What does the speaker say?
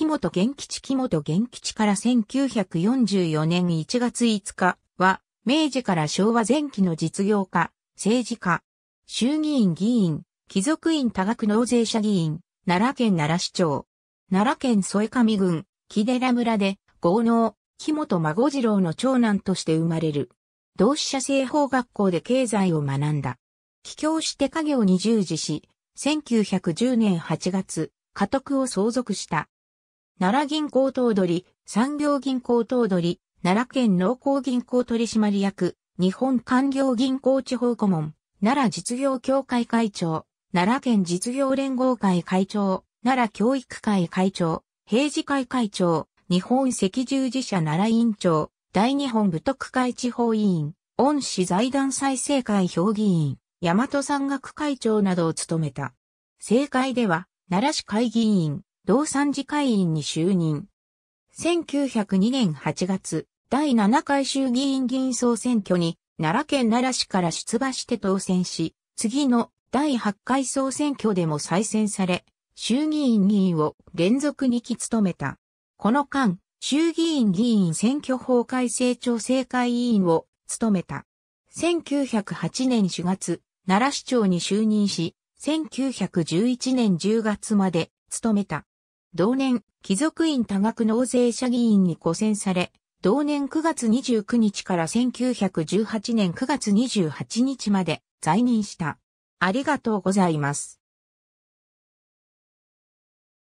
木本元吉木本元吉から1944年1月5日は、明治から昭和前期の実業家、政治家、衆議院議員、貴族院多額納税者議員、奈良県奈良市長、奈良県添上郡、木寺村で、豪農、木本孫次郎の長男として生まれる。同志社製法学校で経済を学んだ。帰郷して家業に従事し、1910年8月、家督を相続した。奈良銀行頭取、産業銀行頭取、奈良県農工銀行取締役、日本官業銀行地方顧問、奈良実業協会会長、奈良県実業連合会会長、奈良教育会会長、平時会会長、日本赤十字社奈良委員長、大日本武徳会地方委員、恩師財団再生会評議員、大和山岳会長などを務めた。政界では、奈良市会議員、同産次会員に就任。1902年8月、第7回衆議院議員総選挙に、奈良県奈良市から出馬して当選し、次の第8回総選挙でも再選され、衆議院議員を連続2期務めた。この間、衆議院議員選挙法改正調整会委員を務めた。1908年4月、奈良市長に就任し、1911年10月まで務めた。同年、貴族院多額納税者議員に補選され、同年9月29日から1918年9月28日まで在任した。ありがとうございます。